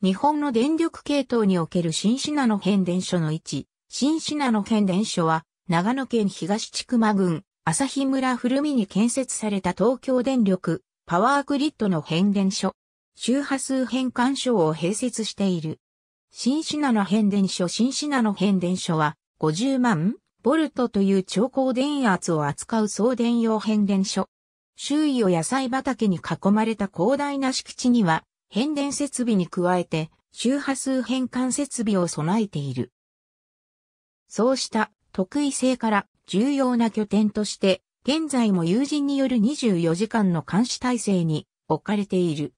日本の電力系統における新品の変電所の位置、新品の変電所は、長野県東千曲郡、朝日村古見に建設された東京電力、パワーグリッドの変電所、周波数変換所を併設している。新品の変電所新品の変電所は、50万ボルトという超高電圧を扱う送電用変電所。周囲を野菜畑に囲まれた広大な敷地には、変電設備に加えて周波数変換設備を備えている。そうした特異性から重要な拠点として現在も友人による24時間の監視体制に置かれている。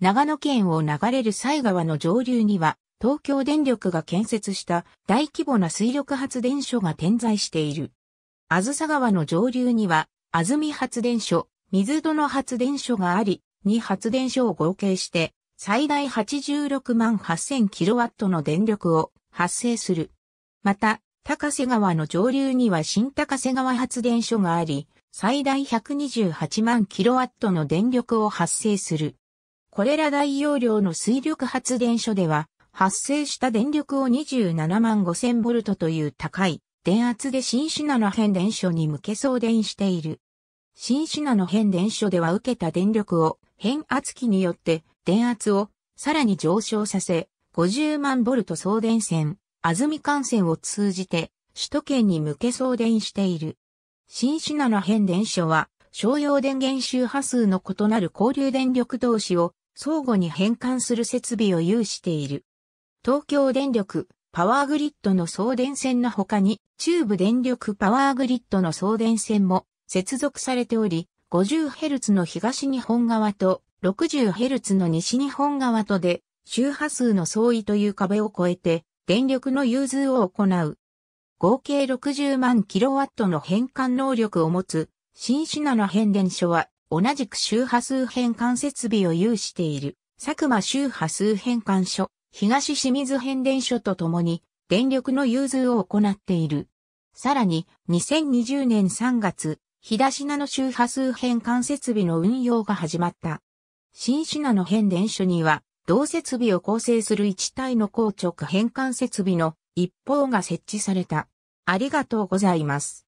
長野県を流れる西川の上流には東京電力が建設した大規模な水力発電所が点在している。あずさ川の上流には安住発電所、水戸の発電所があり、に発電所を合計して、最大86万8 0 0 0ットの電力を発生する。また、高瀬川の上流には新高瀬川発電所があり、最大128万 kW の電力を発生する。これら大容量の水力発電所では、発生した電力を27万5000ボルトという高い電圧で新シナの変電所に向け送電している。新シナの変電所では受けた電力を変圧器によって電圧をさらに上昇させ、50万ボルト送電線、安住幹線を通じて首都圏に向け送電している。新シナの変電所は商用電源周波数の異なる交流電力同士を相互に変換する設備を有している。東京電力パワーグリッドの送電線の他に中部電力パワーグリッドの送電線も接続されており、50Hz の東日本側と 60Hz の西日本側とで周波数の相違という壁を越えて電力の融通を行う。合計60万 kW の変換能力を持つ新シナの変電所は同じく周波数変換設備を有している佐久間周波数変換所、東清水変電所とともに電力の融通を行っている。さらに2020年3月、東品の周波数変換設備の運用が始まった。新品の変電所には、同設備を構成する一体の硬直変換設備の一方が設置された。ありがとうございます。